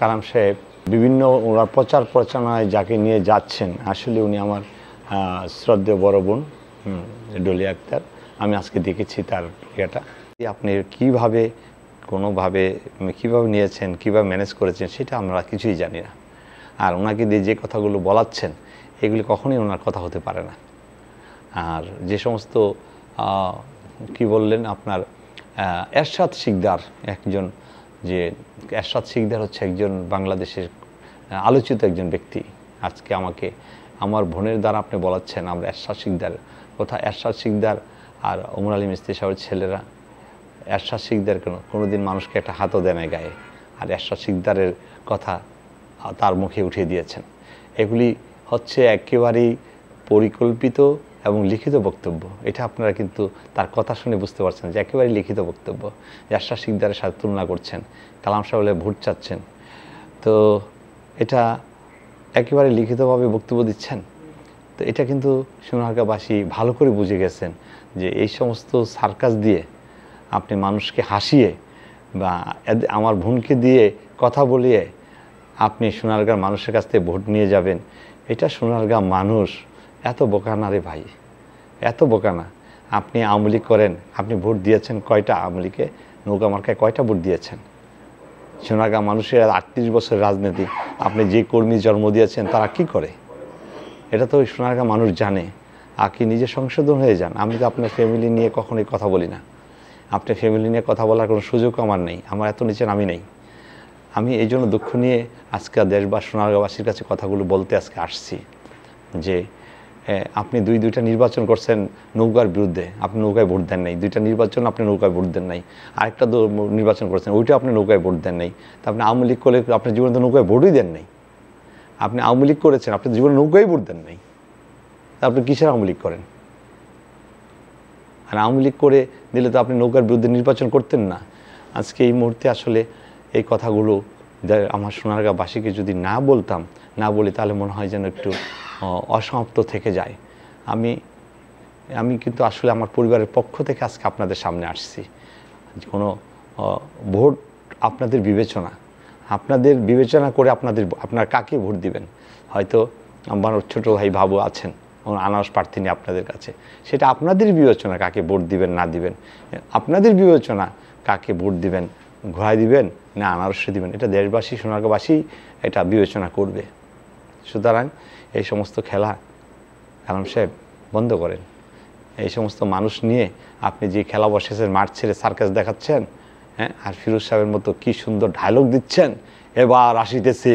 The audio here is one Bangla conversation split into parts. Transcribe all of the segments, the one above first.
কালাম সাহেব বিভিন্ন ওনার প্রচার প্রচারণায় যাকে নিয়ে যাচ্ছেন আসলে উনি আমার শ্রদ্ধেয় বড় বোন ডলি আক্তার আমি আজকে দেখেছি তার ইয়েটা আপনি কিভাবে কোনোভাবে কিভাবে নিয়েছেন কিভাবে ম্যানেজ করেছেন সেটা আমরা কিছুই জানি না আর ওনাকে দিয়ে যে কথাগুলো বলাচ্ছেন এগুলি কখনোই ওনার কথা হতে পারে না আর যে সমস্ত কি বললেন আপনার এরশাদ শিকদার একজন যে এরশাদ শিকদার হচ্ছে একজন বাংলাদেশের আলোচিত একজন ব্যক্তি আজকে আমাকে আমার বোনের দ্বারা আপনি বলাচ্ছেন আমরা এরশাদ শিকদার কোথায় এরশাদ শিকদার আর অমর আলী মিস্তি সাহেবের ছেলেরা এরশাদ শিকদার কেন কোনো দিন মানুষকে একটা হাতও দেয় না গায়ে আর এরশাদ শিকদারের কথা তার মুখে উঠিয়ে দিয়েছেন এগুলি হচ্ছে একেবারেই পরিকল্পিত এবং লিখিত বক্তব্য এটা আপনারা কিন্তু তার কথা শুনে বুঝতে পারছেন যে একেবারে লিখিত বক্তব্য ইয়াসরা শিকদারের সাথে তুলনা করছেন কালাম সাহেব ভোট চাচ্ছেন তো এটা একেবারে লিখিতভাবে বক্তব্য দিচ্ছেন তো এটা কিন্তু সোনারকাবাসী ভালো করে বুঝে গেছেন যে এই সমস্ত সার্কাস দিয়ে আপনি মানুষকে হাসিয়ে বা আমার বোনকে দিয়ে কথা বলিয়ে আপনি সোনারগাঁর মানুষের কাছ থেকে ভোট নিয়ে যাবেন এটা সোনারগাঁ মানুষ এত বোকা না রে ভাই এত বোকা না আপনি আওয়ামী করেন আপনি ভোট দিয়েছেন কয়টা আওয়ামী লীগে নৌকা মার্কায় কয়টা ভোট দিয়েছেন সোনাগা মানুষের আটত্রিশ বছরের রাজনীতি আপনি যে কর্মী জন্ম দিয়েছেন তারা কি করে এটা তো সোনারগাঁ মানুষ জানে আপনি নিজে সংশোধন হয়ে যান আমি তো আপনার ফ্যামিলি নিয়ে কখনোই কথা বলি না আপনার ফ্যামিলি নিয়ে কথা বলার কোনো সুযোগ আমার নেই আমার এত নিচে আমি নেই আমি এই জন্য দুঃখ নিয়ে আজকে দেশ বা সোনারগাঁওবাসীর কাছে কথাগুলো বলতে আজকে আসছি যে হ্যাঁ, আপনি দুই দুইটা নির্বাচন করছেন নৌকার বিরুদ্ধে আপনি নৌকায় ভোট দেন নাই দুইটা নির্বাচন আপনি নৌকায় ভোট দেন নাই আরেকটা নির্বাচন করছেন ওইটা আপনি নৌকায় ভোট দেন নাই তা আপনি আওয়ামী লীগ করলে আপনি জীবনে তো নৌকায় ভোটই দেন নাই আপনি আওয়ামী লীগ করেছেন আপনি জীবনে নৌকায় ভোট দেন নাই তা আপনি কিসের আওয়ামী লীগ করেন আর আওয়ামী লীগ করে দিলে তো আপনি নৌকার বিরুদ্ধে নির্বাচন করতেন না আজকে এই মুহূর্তে আসলে এই কথাগুলো আমার সোনারগাঁবাসীকে যদি না বলতাম না বলি তাহলে মনে হয় যেন একটু অসমাপ্ত থেকে যায় আমি আমি কিন্তু আসলে আমার পরিবারের পক্ষ থেকে আজকে আপনাদের সামনে আসছি কোনো ভোট আপনাদের বিবেচনা আপনাদের বিবেচনা করে আপনাদের আপনার কাকে ভোট দিবেন হয়তো আমার ছোটো ভাই বাবু আছেন আনারস প্রার্থী আপনাদের কাছে সেটা আপনাদের বিবেচনা কাকে ভোট দিবেন না দিবেন আপনাদের বিবেচনা কাকে ভোট দিবেন ঘোরায় দিবেন না আনারসে দিবেন এটা দেশবাসী সোনারগাবাসী এটা বিবেচনা করবে সুতরাং এই সমস্ত খেলা আলম সাহেব বন্ধ করেন এই সমস্ত মানুষ নিয়ে আপনি যে খেলা বসেছেন মাঠ ছেড়ে সার্কাস দেখাচ্ছেন হ্যাঁ আর ফিরোজ সাহেবের মতো কি সুন্দর ডায়লগ দিচ্ছেন এবার আসিতেছে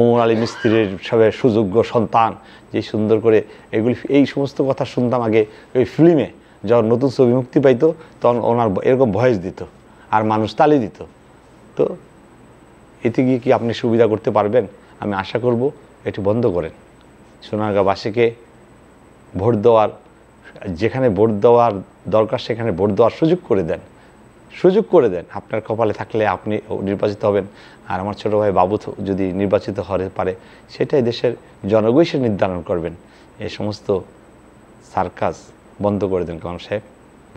ওমর আলী মিস্ত্রির সবে সুযোগ্য সন্তান যে সুন্দর করে এগুলি এই সমস্ত কথা শুনতাম আগে ওই ফিল্মে যখন নতুন ছবি মুক্তি পাইতো তখন ওনার এরকম ভয়েস দিত আর মানুষ তালি দিত তো এতে গিয়ে কি আপনি সুবিধা করতে পারবেন আমি আশা করব এটি বন্ধ করেন সোনারগাঁবাসীকে ভোট দেওয়ার যেখানে ভোট দেওয়ার দরকার সেখানে ভোট দেওয়ার সুযোগ করে দেন সুযোগ করে দেন আপনার কপালে থাকলে আপনি নির্বাচিত হবেন আর আমার ছোটো ভাই বাবু যদি নির্বাচিত হতে পারে সেটাই দেশের জনগোষ্ঠী নির্ধারণ করবেন এই সমস্ত সার্কাস বন্ধ করে দেন কালাম সাহেব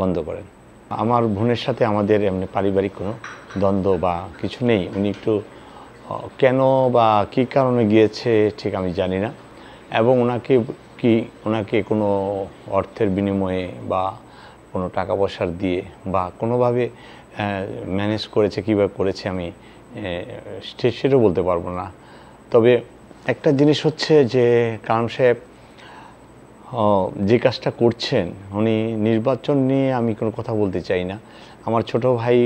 বন্ধ করেন আমার বোনের সাথে আমাদের এমনি পারিবারিক কোনো দ্বন্দ্ব বা কিছু নেই উনি একটু কেন বা কি কারণে গিয়েছে ঠিক আমি জানি না এবং ওনাকে কি ওনাকে কোনো অর্থের বিনিময়ে বা কোনো টাকা পয়সার দিয়ে বা কোনোভাবে ম্যানেজ করেছে কীভাবে করেছে আমি সেটাও বলতে পারবো না তবে একটা জিনিস হচ্ছে যে কারণ সাহেব যে কাজটা করছেন উনি নির্বাচন নিয়ে আমি কোনো কথা বলতে চাই না আমার ছোট ভাই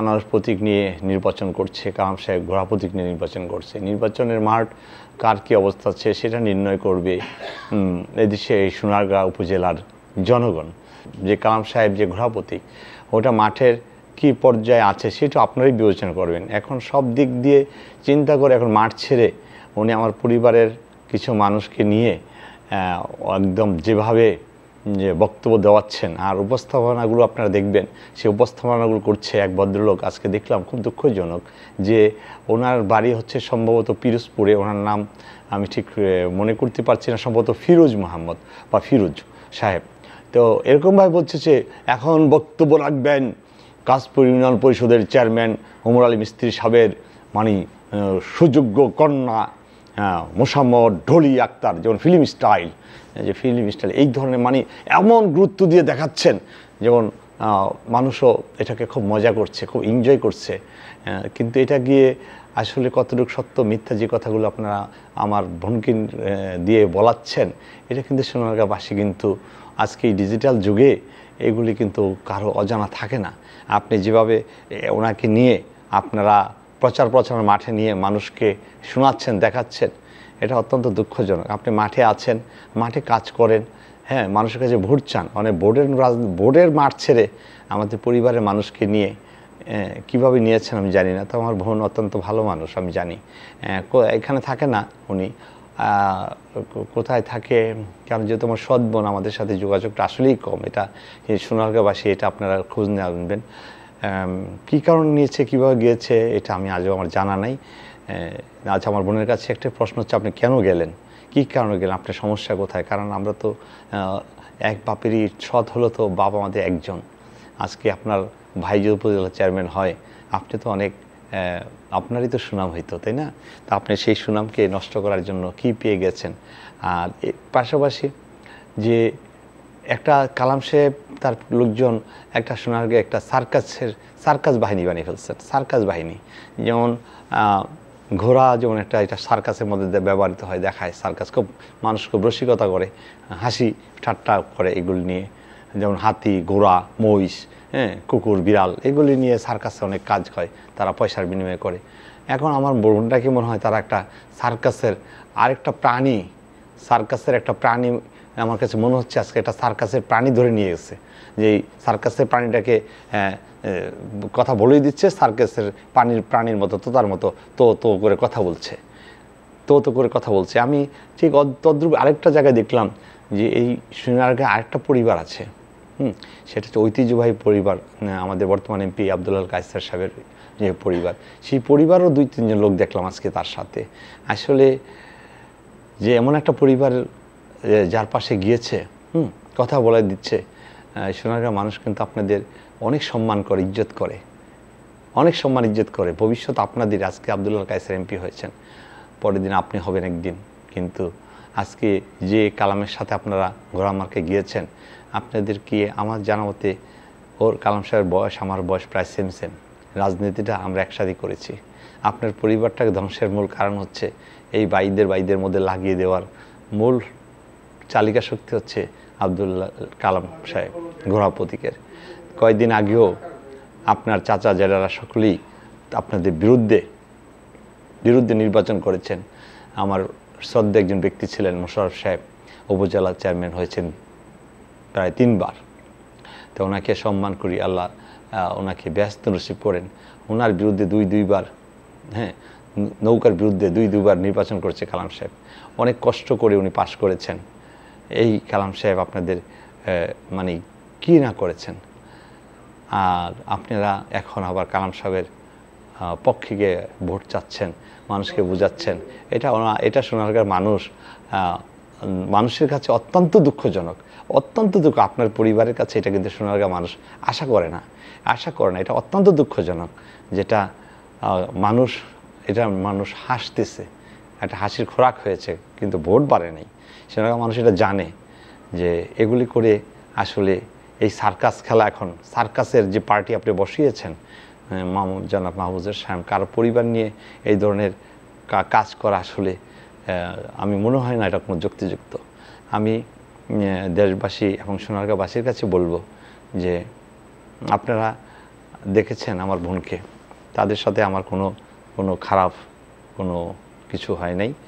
আনারস প্রতীক নিয়ে নির্বাচন করছে কাম সাহেব ঘোড়া প্রতীক নিয়ে নির্বাচন করছে নির্বাচনের মাঠ কার কী অবস্থা আছে সেটা নির্ণয় করবে এদেশে এই সোনারগাঁ উপজেলার জনগণ যে কালাম সাহেব যে ঘোড়া প্রতীক ওটা মাঠের কি পর্যায়ে আছে সেটা আপনারাই বিবেচনা করবেন এখন সব দিক দিয়ে চিন্তা করে এখন মাঠ ছেড়ে উনি আমার পরিবারের কিছু মানুষকে নিয়ে একদম যেভাবে যে বক্তব্য দেওয়াচ্ছেন আর উপস্থাপনাগুলো আপনারা দেখবেন সেই উপস্থাপনাগুলো করছে এক ভদ্রলোক আজকে দেখলাম খুব দুঃখজনক যে ওনার বাড়ি হচ্ছে সম্ভবত পিরোজপুরে ওনার নাম আমি ঠিক মনে করতে পারছি না সম্ভবত ফিরোজ মোহাম্মদ বা ফিরোজ সাহেব তো এরকমভাবে বলছে যে এখন বক্তব্য রাখবেন কাশপুর ইউনিয়ন পরিষদের চেয়ারম্যান ওমর আলী মিস্ত্রি সাহেবের মানে সুযোগ্য কন্যা হ্যাঁ, মোসাম্মদ ঢলি আক্তার যেমন ফিল্ম স্টাইল যে ফিল্ম স্টাইল এই ধরনের মানে এমন গুরুত্ব দিয়ে দেখাচ্ছেন যেমন মানুষও এটাকে খুব মজা করছে খুব এনজয় করছে কিন্তু এটা গিয়ে আসলে কতটুকু সত্য মিথ্যা যে কথাগুলো আপনারা আমার ভনকিন দিয়ে বলাচ্ছেন এটা কিন্তু সোনারগাঁবাসী কিন্তু আজকে এই ডিজিটাল যুগে এগুলি কিন্তু কারো অজানা থাকে না আপনি যেভাবে ওনাকে নিয়ে আপনারা প্রচার প্রচারের মাঠে নিয়ে মানুষকে শোনাচ্ছেন দেখাচ্ছেন এটা অত্যন্ত দুঃখজনক আপনি মাঠে আছেন মাঠে কাজ করেন হ্যাঁ মানুষের কাছে ভোট চান মানে বোর্ডের বোর্ডের মাঠ ছেড়ে আমাদের পরিবারের মানুষকে নিয়ে কিভাবে নিয়েছেন আমি জানি না তো আমার বোন অত্যন্ত ভালো মানুষ আমি জানি এখানে থাকে না উনি কোথায় থাকে কারণ যেহেতু আমার সৎ বোন আমাদের সাথে যোগাযোগটা আসলেই কম এটা সোনারগাঁবাসী এটা আপনারা খোঁজ নেবেন কী কারণ নিয়েছে কীভাবে গিয়েছে এটা আমি আজও আমার জানা নাই আজ আমার বোনের কাছে একটা প্রশ্ন হচ্ছে আপনি কেন গেলেন কী কারণে গেলেন আপনার সমস্যা কোথায় কারণ আমরা তো এক বাপেরই সৎ হলো তো বাবা আমাদের একজন আজকে আপনার ভাই যে উপজেলা চেয়ারম্যান হয় আপনি তো অনেক আপনারই তো সুনাম হইতো তাই না তা আপনি সেই সুনামকে নষ্ট করার জন্য কি পেয়ে গেছেন আর পাশাপাশি যে একটা কালাম সাহেব তার লোকজন একটা সোনারগে একটা সার্কাসের সার্কাস বাহিনী বানিয়ে ফেলছে সার্কাস বাহিনী যেমন ঘোড়া যেমন একটা এটা সার্কাসের মধ্যে ব্যবহৃত হয় দেখায় সার্কাস খুব মানুষ খুব রসিকতা করে হাসি ঠাট্টা করে এগুলি নিয়ে যেমন হাতি ঘোড়া মহিষ হ্যাঁ কুকুর বিড়াল এগুলি নিয়ে সার্কাসে অনেক কাজ হয় তারা পয়সার বিনিময়ে করে এখন আমার বোনটাকে মনে হয় তারা একটা সার্কাসের আরেকটা প্রাণী সার্কাসের একটা প্রাণী আমার কাছে মনে হচ্ছে আজকে এটা সার্কাসের প্রাণী ধরে নিয়ে গেছে যে সার্কাসের প্রাণীটাকে কথা বলেই দিচ্ছে সার্কাসের প্রাণীর প্রাণীর মতো তো তার মতো তো তো করে কথা বলছে তো তো করে কথা বলছে আমি ঠিক তদ্রুপ আরেকটা জায়গায় দেখলাম যে এই সোনারগে আরেকটা পরিবার আছে হুম সেটা হচ্ছে ঐতিহ্যবাহী পরিবার আমাদের বর্তমান এমপি আবদুল্লাল কাইসার সাহেবের যে পরিবার সেই পরিবারও দুই তিনজন লোক দেখলাম আজকে তার সাথে আসলে যে এমন একটা পরিবার যার পাশে গিয়েছে হুম কথা বলে দিচ্ছে সোনারগাঁ মানুষ কিন্তু আপনাদের অনেক সম্মান করে ইজ্জত করে অনেক সম্মান ইজ্জত করে ভবিষ্যৎ আপনাদের আজকে আবদুল্লাহ কায়সার এমপি হয়েছেন পরের দিন আপনি হবেন একদিন কিন্তু আজকে যে কালামের সাথে আপনারা ঘোরামার্কে গিয়েছেন আপনাদের কি আমার জানা মতে ওর কালাম সাহেবের বয়স আমার বয়স প্রায় সেম সেম রাজনীতিটা আমরা একসাথে করেছি আপনার পরিবারটাকে ধ্বংসের মূল কারণ হচ্ছে এই বাইদের বাইদের মধ্যে লাগিয়ে দেওয়ার মূল চালিকা শক্তি হচ্ছে আবদুল্লাহ কালাম সাহেব ঘোড়া প্রতীকের কয়েকদিন আগেও আপনার চাচা জেলারা সকলেই আপনাদের বিরুদ্ধে বিরুদ্ধে নির্বাচন করেছেন আমার শ্রদ্ধা একজন ব্যক্তি ছিলেন মোশারফ সাহেব উপজেলা চেয়ারম্যান হয়েছেন প্রায় তিনবার তো ওনাকে সম্মান করি আল্লাহ ওনাকে ব্যস্ত নসিব করেন ওনার বিরুদ্ধে দুই দুইবার হ্যাঁ নৌকার বিরুদ্ধে দুই দুইবার নির্বাচন করেছে কালাম সাহেব অনেক কষ্ট করে উনি পাশ করেছেন এই কালাম সাহেব আপনাদের মানে কি না করেছেন আর আপনারা এখন আবার কালাম সাহেবের পক্ষে গিয়ে ভোট চাচ্ছেন মানুষকে বুঝাচ্ছেন এটা এটা সোনারগাঁর মানুষ মানুষের কাছে অত্যন্ত দুঃখজনক অত্যন্ত দুঃখ আপনার পরিবারের কাছে এটা কিন্তু সোনারগাঁ মানুষ আশা করে না আশা করে না এটা অত্যন্ত দুঃখজনক যেটা মানুষ এটা মানুষ হাসতেছে একটা হাসির খোরাক হয়েছে কিন্তু ভোট বাড়ে নেই সেটা মানুষ এটা জানে যে এগুলি করে আসলে এই সার্কাস খেলা এখন সার্কাসের যে পার্টি আপনি বসিয়েছেন মাহমুদ জানাব মাহবুজের সাহেব কারো পরিবার নিয়ে এই ধরনের কাজ করা আসলে আমি মনে হয় না এটা কোনো যুক্তিযুক্ত আমি দেশবাসী এবং সোনারগাঁবাসীর কাছে বলবো যে আপনারা দেখেছেন আমার বোনকে তাদের সাথে আমার কোনো কোনো খারাপ কোনো কিছু হয় নাই